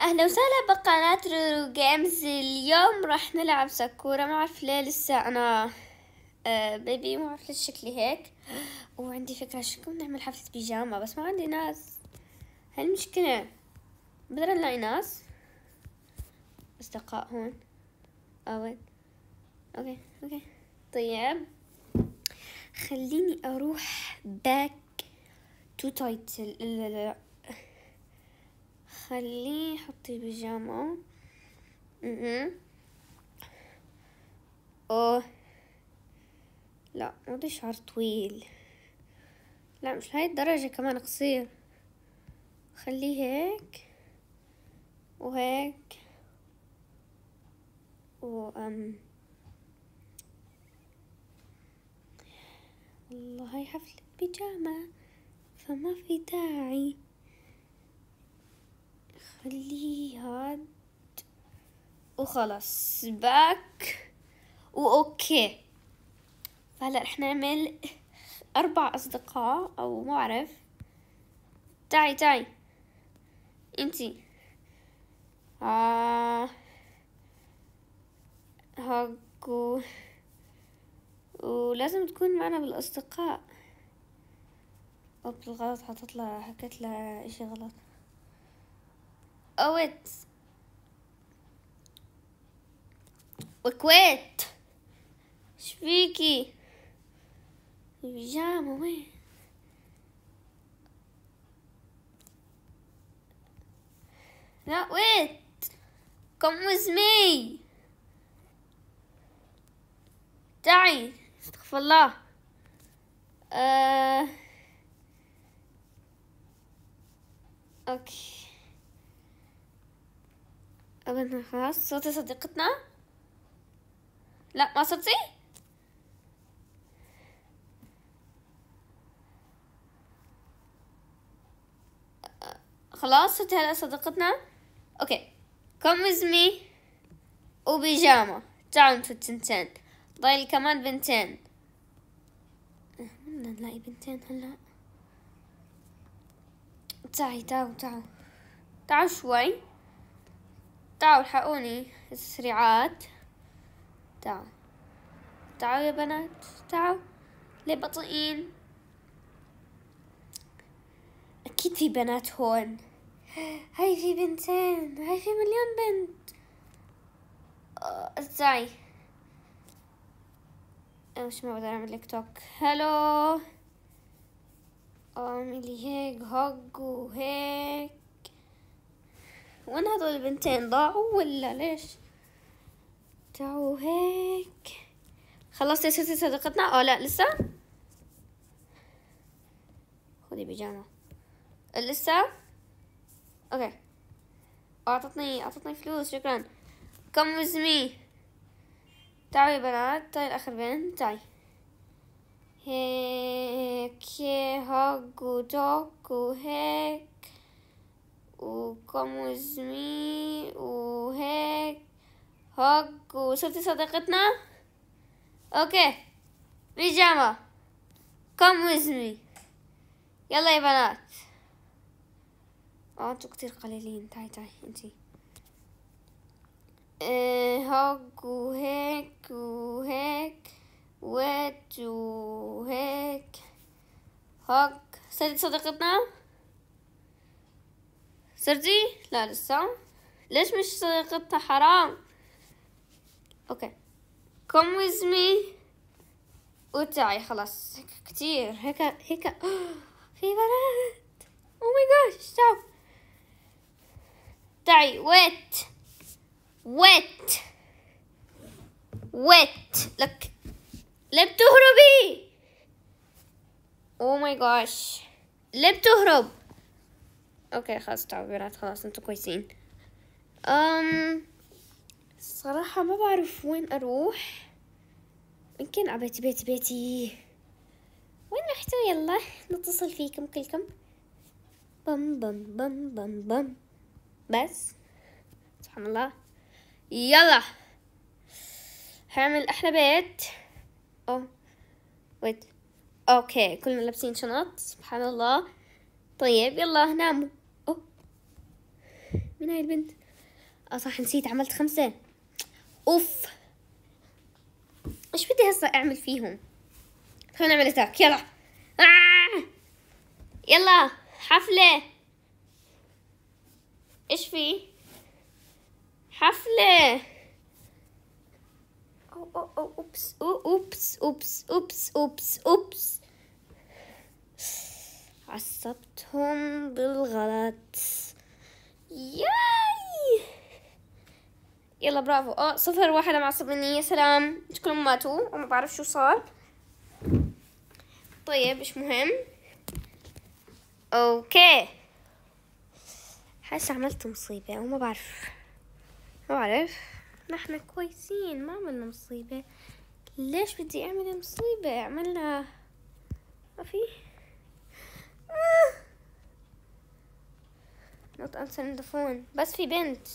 اهلا وسهلا بقناة رورو جيمز اليوم راح نلعب سكورة ما اعرف ليه لسه انا بيبي آه، ما اعرف ليش شكلي هيك وعندي فكرة شكلكم نعمل حفلة بيجامة بس ما عندي ناس هالمشكلة بدنا نلاقي ناس اصدقاء هون اوين آه، اوكي اوكي طيب خليني اروح باك تو تايتل لا لا لا خليه حطي بيجامة اوه لا ما بدي شعر طويل لا مش لهي الدرجة كمان قصير خليه هيك وهيك و أم والله هاي حفلة بيجامة فما في داعي خليه هاد وخلص باك واوكي فهلا رح نعمل اربع اصدقاء او ما بعرف تعي تعي انتي آه هاكو ولازم تكون معنا بالاصدقاء بالغلط الغلط لها حكيت لها اشي غلط Oh, it's. We quit. Shviki. Vediamo, me. Not with. Come with me. Die. استغفر الله uh, Okay. طب خلاص صوتي صديقتنا لا ما صوتي خلاص صوتي هلا صديقتنا اوكي كم with me وبيجامة تعالوا انتوا التنتين ضايل كمان بنتين بدنا نلاقي بنتين هلا تعي تعالوا تعالوا تعالوا شوي تعالوا الحقوني السريعات تعالوا تعالوا يا بنات تعالوا ليه بطيئين اكيد في بنات هون هاي في بنتين هاي في مليون بنت ازاي آه، انا مش ما بقدر اعمل تيك توك هلو آه، اعملي هيك هوج وهيك وين هذول البنتين ضاعوا ولا ليش تعوا هيك خلصت يا ستي صديقتنا او آه، لا لسه خذي بيجامة لسه اوكي اعطتني اعطتني فلوس شكرا كم ويز مي تعوا يا بنات تعي الاخر بنت تعي هيك هاك وتوك وهيك وكوموزمي وهيك هوك وصرتي صديقتنا اوكي بيجاما كم وزمي يلا يا بنات اه انتو كتير قليلين تعي تعي انتي اه هوك وهيك وهيك ويت وهيك صرتي صديقتنا سردي لا لسه ليش مش صديقتها حرام اوكي كم ويز مي وتعي خلاص هيك كتير هيك هيك في بنات او ماي جوش شوف تعي ويت ويت ويت لك ليه بتهربي او oh ماي جوش ليه بتهرب اوكي خلاص تعبيرات خلاص انتوا كويسين أم صراحة ما بعرف وين أروح يمكن على بيت بيتي بيتي وين رحتوا يلا نتصل فيكم كلكم بم بم بم بم بم بس سبحان الله يلا هعمل أحلى بيت أو ويت أوكي كلنا لابسين شنط سبحان الله طيب يلا ناموا من هاي البنت اه صح نسيت عملت خمسة اوف ايش بدي هسه اعمل فيهم خلينا نعمل اتاك يلا آه! يلا حفلة ايش في حفلة أو أو أو أوبس أو أوبس أوبس أوبس أوبس أوبس عصبتهم بالغلط ياي يلا برافو اه صفر واحد معصبني يا سلام كلهم ماتوا وما بعرف شو صار طيب مش مهم اوكي حاسة عملت مصيبة وما بعرف ما بعرف نحن كويسين ما عملنا مصيبة ليش بدي اعمل مصيبة عملنا ما في آه. not answering the phone بس في بنت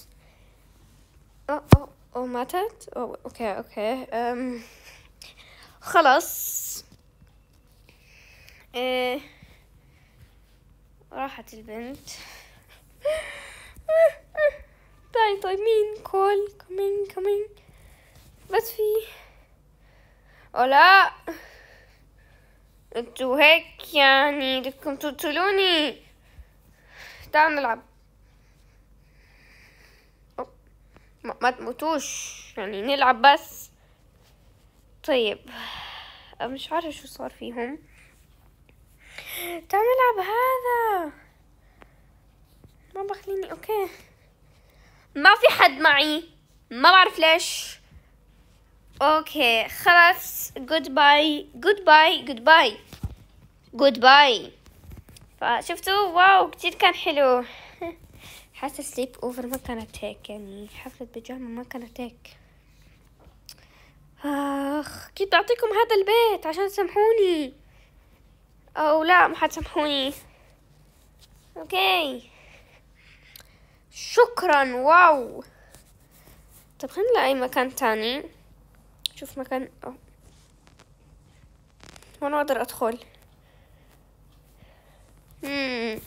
أو أو أو ماتت أو أوكي أوكي أم خلاص إيه راحت البنت طيب طيب مين كول كومين كومين بس في أو انتوا هيك يعني بدكم تقتلوني تعالوا نلعب ما تموتوش يعني نلعب بس طيب مش عارفه شو صار فيهم تعال نلعب هذا ما بخليني اوكي ما في حد معي ما بعرف ليش اوكي خلاص جود باي جود باي جود باي جود باي فشفتوا واو كتير كان حلو حاسه السليب اوفر ما كانت هيك يعني حفلة بيجامة ما كانت هيك اخ كيف بعطيكم هذا البيت عشان تسامحوني او لا ما حتسامحوني اوكي شكرا واو طب خلينا لأي مكان تاني شوف مكان أو. وانا اقدر ادخل مم.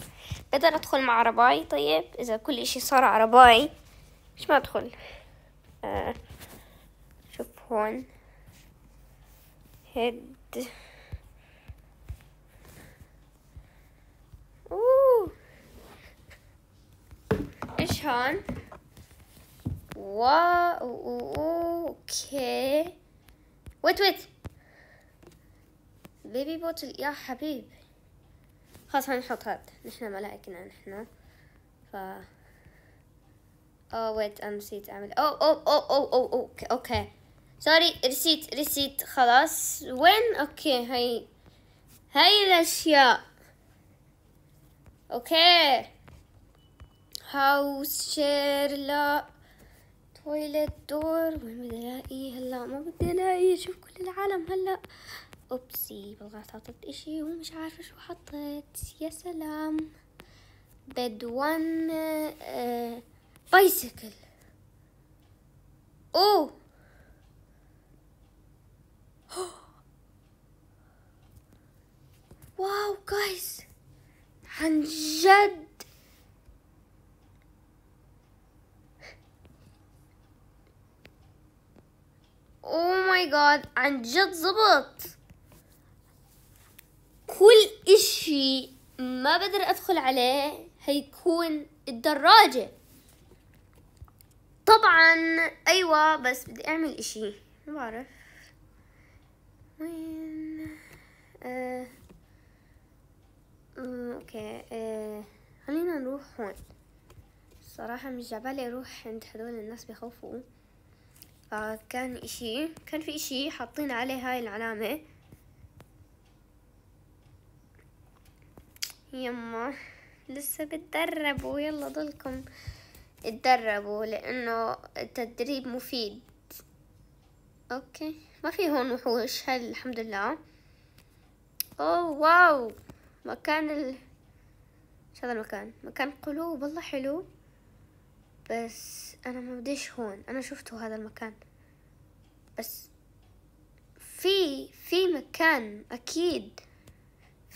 بدل ادخل مع عرباي طيب اذا كل اشي صار عرباي مش ما ادخل آه. شوف هون هيد اوه ايش هون واو اوكي ويت ويت بيبي بوتل يا حبيبي خلاص هنحط هاد نحنا ملائكنا نحنا ف اوه ويت انا نسيت اعمل او او او او او اوكي اوكي سوري ريسيت ريسيت خلاص وين اوكي هاي هاي الاشياء اوكي هاوس شير لا تويلت دور وين بدي الاقي هلا ما بدي الاقي شوف كل العالم هلا أوبسي بالغلط حطيت إشي ومش عارفة شو حطيت يا سلام بد وان بايسكل أوه واو جايز عن جد او ماي جاد عن جد زبط كل اشي ما بقدر ادخل عليه هيكون الدراجة طبعا ايوة بس بدي اعمل اشي ما بعرف وين آه. اوكي آه. خلينا نروح هون صراحة مش جابالي اروح عند هدول الناس بخوفوا فكان كان اشي كان في اشي حاطين عليه هاي العلامة يما لسه بتدربوا يلا ضلكم اتدربوا لانه التدريب مفيد اوكي ما في هون وحوش هل الحمد لله اوه واو مكان ال شو هذا المكان مكان قلوب والله حلو بس انا ما بديش هون انا شفته هذا المكان بس في في مكان اكيد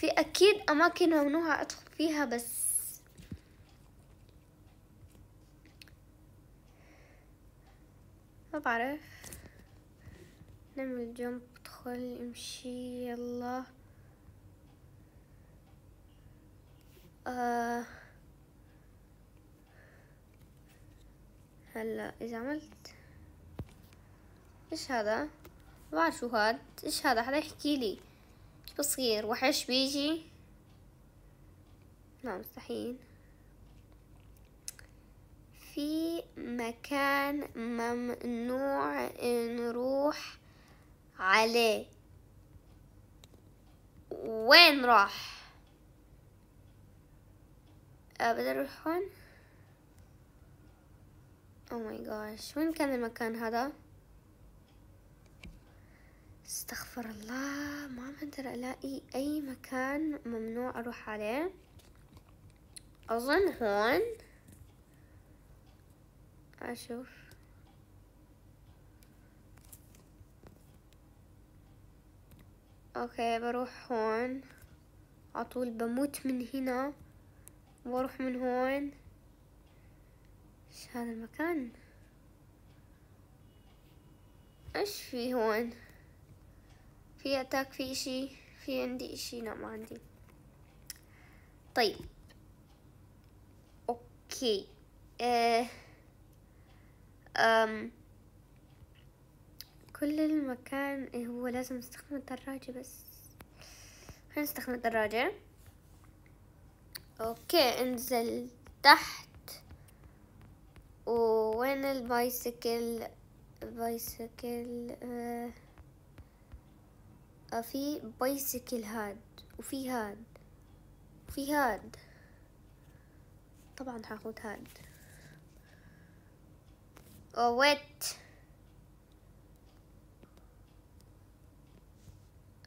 في أكيد أماكن ممنوعة أدخل فيها بس ما بعرف نعمل جنب ادخل امشي يلا آه. هلا اذا عملت ايش هذا ما بعرف شو هاد ايش هذا حدا يحكي لي بصير وحش بيجي لا نعم، مستحيل في مكان ممنوع نروح عليه وين راح بدل أروح هون oh my جاش وين كان المكان هذا استغفر الله ما بقدر الاقي اي مكان ممنوع اروح عليه اظن هون اشوف اوكي بروح هون عطول بموت من هنا واروح من هون ايش هذا المكان ايش في هون في اتاك في اشي في عندي اشي لا ما عندي طيب اوكي آه. أم. كل المكان هو لازم نستخدم الدراجة بس خلينا نستخدم الدراجة اوكي انزل تحت ووين البايسكل البايسكل آه. في بايسكل هاد وفي هاد وفي هاد طبعا هاخد هاد اوت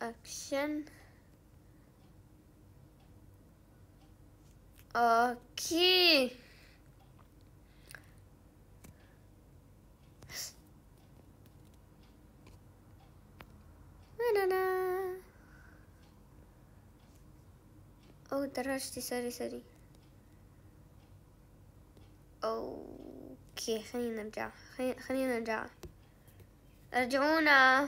اكشن اوكي او درجتي oh, سري سري اوكي خلينا نرجع خلينا نرجع ارجعونا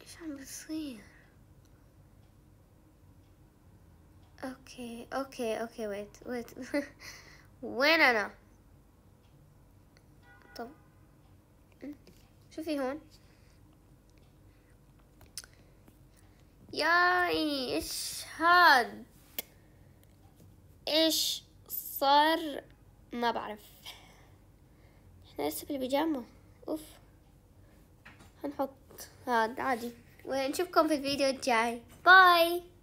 ايش عم بتصير اوكي اوكي اوكي ويت ويت وين انا شوفي هون ياي ايش هاد ايش صار ما بعرف احنا لسه بالبيجامة اوف هنحط هاد عادي ونشوفكم في الفيديو الجاي باي